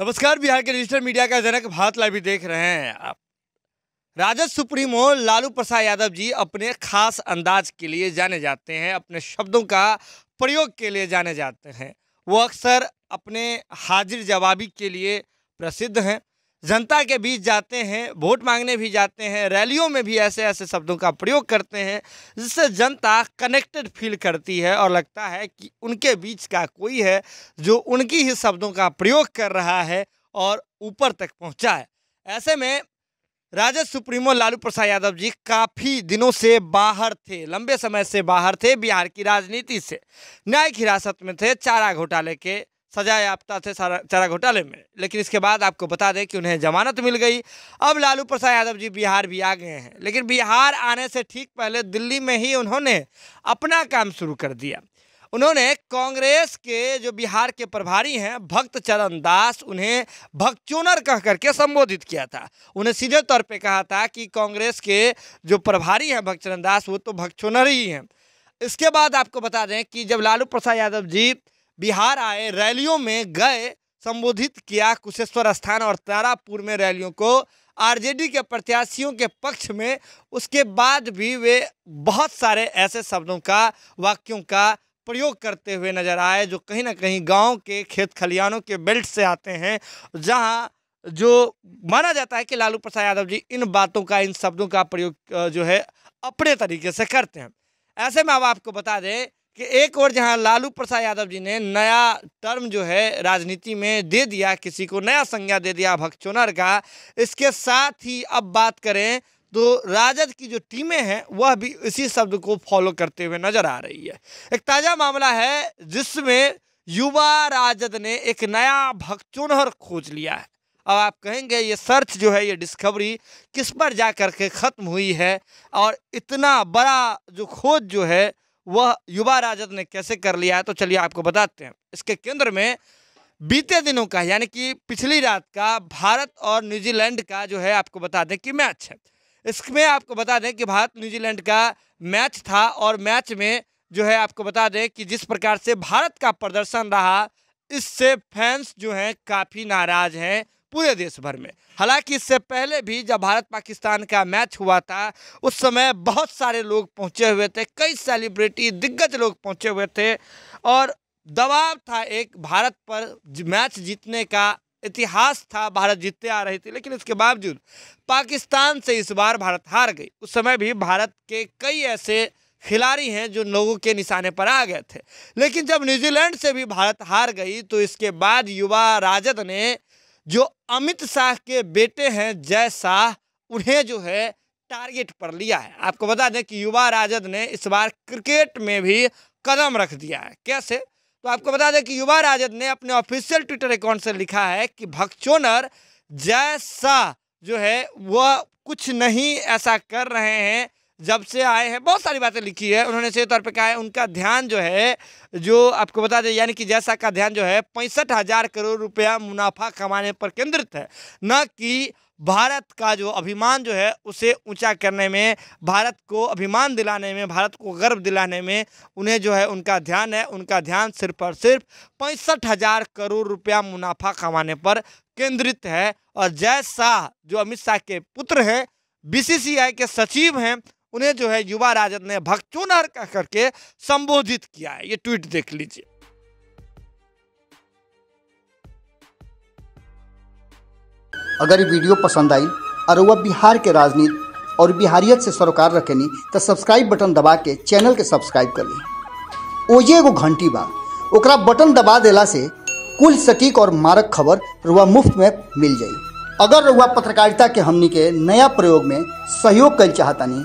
नमस्कार बिहार के digital media का जनक भारत लाइव भी देख रहे हैं आप राजद सुप्रीमो लालू प्रसाद यादव जी अपने खास अंदाज के लिए जाने जाते हैं अपने शब्दों का प्रयोग के लिए जाने जाते हैं वो अक्सर अपने हाजिर जवाबी के लिए प्रसिद्ध हैं जनता के बीच जाते हैं वोट मांगने भी जाते हैं रैलियों में भी ऐसे ऐसे शब्दों का प्रयोग करते हैं जिससे जनता कनेक्टेड फील करती है और लगता है कि उनके बीच का कोई है जो उनकी ही शब्दों का प्रयोग कर रहा है और ऊपर तक पहुंचा है ऐसे में राजद सुप्रीमो लालू प्रसाद यादव जी काफ़ी दिनों से बाहर थे लंबे समय से बाहर थे बिहार की राजनीति से न्यायिक हिरासत में थे चारा घोटाले के सजा याफ्ता थे सारा चारा घोटाले में लेकिन इसके बाद आपको बता दें कि उन्हें जमानत मिल गई अब लालू प्रसाद यादव जी बिहार भी आ गए हैं लेकिन बिहार आने से ठीक पहले दिल्ली में ही उन्होंने अपना काम शुरू कर दिया उन्होंने कांग्रेस के जो बिहार के प्रभारी हैं भक्त चरण दास उन्हें भक्त चूनर कह करके संबोधित किया था उन्हें सीधे तौर पे कहा था कि कांग्रेस के जो प्रभारी हैं भक्त चरण दास वो तो भक्त चूनर ही हैं इसके बाद आपको बता दें कि जब लालू प्रसाद यादव जी बिहार आए रैलियों में गए संबोधित किया कुशेश्वर स्थान और तारापुर में रैलियों को आरजेडी के प्रत्याशियों के पक्ष में उसके बाद भी वे बहुत सारे ऐसे शब्दों का वाक्यों का प्रयोग करते हुए नजर आए जो कहीं ना कहीं गांव के खेत खलियानों के बेल्ट से आते हैं जहां जो माना जाता है कि लालू प्रसाद यादव जी इन बातों का इन शब्दों का प्रयोग जो है अपने तरीके से करते हैं ऐसे में अब आपको बता दें कि एक और जहां लालू प्रसाद यादव जी ने नया टर्म जो है राजनीति में दे दिया किसी को नया संज्ञा दे दिया भक्चोनर का इसके साथ ही अब बात करें तो राजद की जो टीमें हैं वह भी इसी शब्द को फॉलो करते हुए नजर आ रही है एक ताज़ा मामला है जिसमें युवा राजद ने एक नया भक्चोनहर खोज लिया है अब आप कहेंगे ये सर्च जो है ये डिस्कवरी किस पर जा करके के ख़त्म हुई है और इतना बड़ा जो खोज जो है वह युवा राजद ने कैसे कर लिया है तो चलिए आपको बताते हैं इसके केंद्र में बीते दिनों का यानी कि पिछली रात का भारत और न्यूजीलैंड का जो है आपको बता दें कि मैच है इसमें आपको बता दें कि भारत न्यूजीलैंड का मैच था और मैच में जो है आपको बता दें कि जिस प्रकार से भारत का प्रदर्शन रहा इससे फैंस जो हैं काफ़ी नाराज़ हैं पूरे देश भर में हालांकि इससे पहले भी जब भारत पाकिस्तान का मैच हुआ था उस समय बहुत सारे लोग पहुंचे हुए थे कई सेलिब्रिटी दिग्गज लोग पहुंचे हुए थे और दबाव था एक भारत पर मैच जीतने का इतिहास था भारत जीतते आ रही थी लेकिन इसके बावजूद पाकिस्तान से इस बार भारत हार गई उस समय भी भारत के कई ऐसे खिलाड़ी हैं जो लोगों के निशाने पर आ गए थे लेकिन जब न्यूजीलैंड से भी भारत हार गई तो इसके बाद युवा राजद ने जो अमित शाह के बेटे हैं जय शाह उन्हें जो है टारगेट पर लिया है आपको बता दें कि युवा राजद ने इस बार क्रिकेट में भी कदम रख दिया है कैसे तो आपको बता दें कि युवा राजद ने अपने ऑफिशियल ट्विटर अकाउंट से लिखा है कि भक्चोनर जय शाह जो है वह कुछ नहीं ऐसा कर रहे हैं जब से आए हैं बहुत सारी बातें लिखी है उन्होंने सही तौर पर कहा है उनका ध्यान जो है जो आपको बता दें यानी कि जैसा का ध्यान जो है पैंसठ हज़ार करोड़ रुपया मुनाफा कमाने पर केंद्रित है न कि भारत का जो अभिमान जो है उसे ऊंचा करने में भारत को अभिमान दिलाने में भारत को गर्व दिलाने में उन्हें जो है उनका ध्यान है उनका ध्यान सिर्फ और सिर्फ पैंसठ हज़ार करोड़ रुपया मुनाफा कमाने पर केंद्रित है और जय शाह जो अमित शाह के पुत्र हैं बीसीसीआई के सचिव हैं उन्हें जो है युवा राजद ने भक्त कह करके संबोधित किया है ये ट्वीट देख लीजिए अगर ये वीडियो पसंद आई और वह बिहार के राजनीति और बिहारियत से सरोकार नहीं तो सब्सक्राइब बटन दबा के चैनल के सब्सक्राइब कर ली ओजे एगो घंटी बा ओकरा बटन दबा देला से कुल सटीक और मारक खबर रुआ मुफ्त में मिल जाए अगर रुआ पत्रकारिता के हमनी के नया प्रयोग में सहयोग कर चाहतनी